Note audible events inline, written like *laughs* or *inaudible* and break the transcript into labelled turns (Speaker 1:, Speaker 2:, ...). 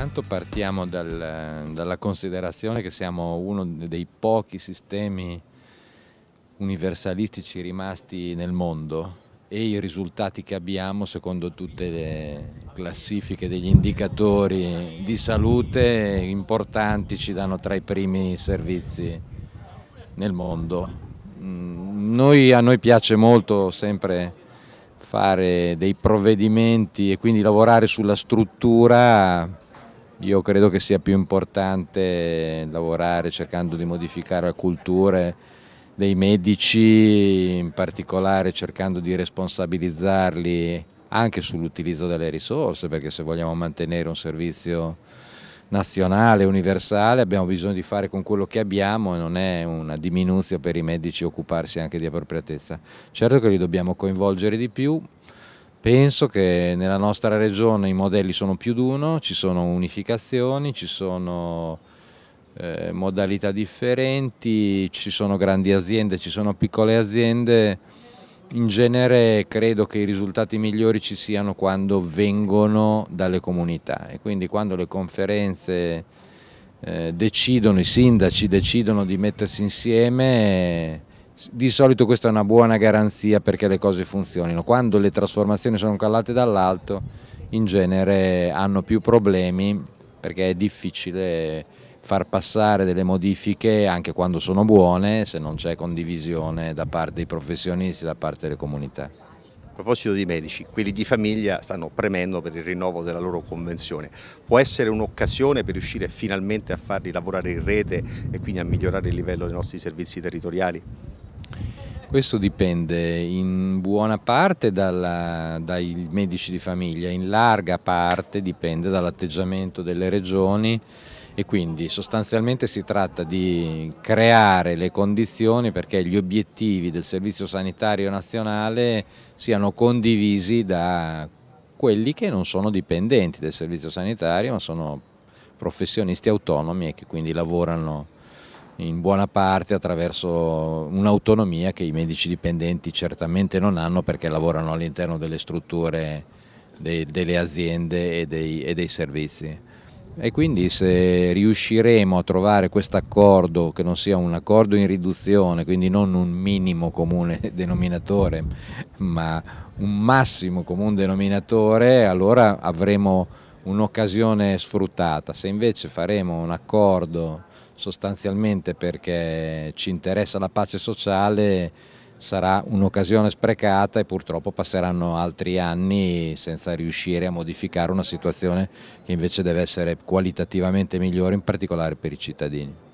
Speaker 1: Intanto partiamo dal, dalla considerazione che siamo uno dei pochi sistemi universalistici rimasti nel mondo e i risultati che abbiamo secondo tutte le classifiche degli indicatori di salute importanti ci danno tra i primi servizi nel mondo. Mm, noi, a noi piace molto sempre fare dei provvedimenti e quindi lavorare sulla struttura io credo che sia più importante lavorare cercando di modificare la cultura dei medici, in particolare cercando di responsabilizzarli anche sull'utilizzo delle risorse, perché se vogliamo mantenere un servizio nazionale, universale, abbiamo bisogno di fare con quello che abbiamo e non è una diminuzione per i medici occuparsi anche di appropriatezza. Certo che li dobbiamo coinvolgere di più, Penso che nella nostra regione i modelli sono più di uno, ci sono unificazioni, ci sono eh, modalità differenti, ci sono grandi aziende, ci sono piccole aziende. In genere credo che i risultati migliori ci siano quando vengono dalle comunità e quindi quando le conferenze eh, decidono, i sindaci decidono di mettersi insieme di solito questa è una buona garanzia perché le cose funzionino. Quando le trasformazioni sono calate dall'alto in genere hanno più problemi perché è difficile far passare delle modifiche anche quando sono buone se non c'è condivisione da parte dei professionisti, da parte delle comunità. A proposito dei medici, quelli di famiglia stanno premendo per il rinnovo della loro convenzione. Può essere un'occasione per riuscire finalmente a farli lavorare in rete e quindi a migliorare il livello dei nostri servizi territoriali? Questo dipende in buona parte dalla, dai medici di famiglia, in larga parte dipende dall'atteggiamento delle regioni e quindi sostanzialmente si tratta di creare le condizioni perché gli obiettivi del Servizio Sanitario Nazionale siano condivisi da quelli che non sono dipendenti del Servizio Sanitario ma sono professionisti autonomi e che quindi lavorano in buona parte attraverso un'autonomia che i medici dipendenti certamente non hanno perché lavorano all'interno delle strutture dei, delle aziende e dei, e dei, servizi. E quindi se riusciremo a trovare questo accordo, che non sia un accordo in riduzione, quindi non un minimo comune *laughs* denominatore, ma un massimo comune denominatore, allora avremo un'occasione sfruttata. Se invece faremo un accordo sostanzialmente perché ci interessa la pace sociale sarà un'occasione sprecata e purtroppo passeranno altri anni senza riuscire a modificare una situazione che invece deve essere qualitativamente migliore, in particolare per i cittadini.